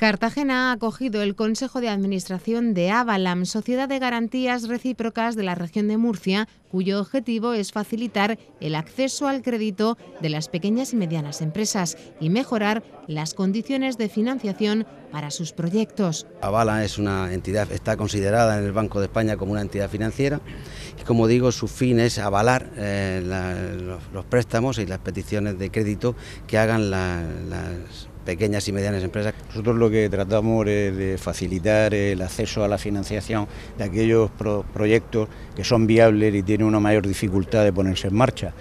Cartagena ha acogido el Consejo de Administración de Avalam, Sociedad de Garantías Recíprocas de la región de Murcia, cuyo objetivo es facilitar el acceso al crédito de las pequeñas y medianas empresas y mejorar las condiciones de financiación para sus proyectos. Avalam es una entidad, está considerada en el Banco de España como una entidad financiera y como digo, su fin es avalar eh, los, préstamos y las peticiones de crédito que hagan las pequeñas y medianas empresas. Nosotros lo que tratamos es de facilitar el acceso a la financiación de aquellos proyectos que son viables y tienen una mayor dificultad de ponerse en marcha.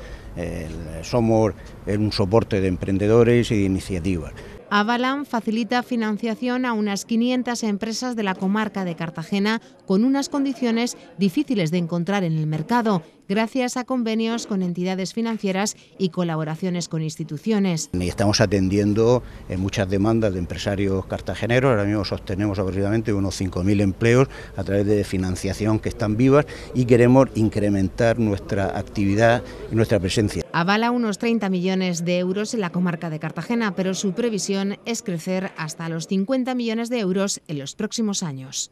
somos un soporte de emprendedores y de iniciativas. Avalan facilita financiación a unas 500 empresas de la comarca de Cartagena con unas condiciones difíciles de encontrar en el mercado gracias a convenios con entidades financieras y colaboraciones con instituciones. estamos atendiendo eh, muchas demandas de empresarios cartageneros, ahora mismo sostenemos aproximadamente unos 5.000 empleos a través de financiación que están vivas y queremos incrementar nuestra actividad y nuestra presencia. Avala unos 30 millones de euros en la comarca de Cartagena, pero su previsión es crecer hasta los 50 millones de euros en los próximos años.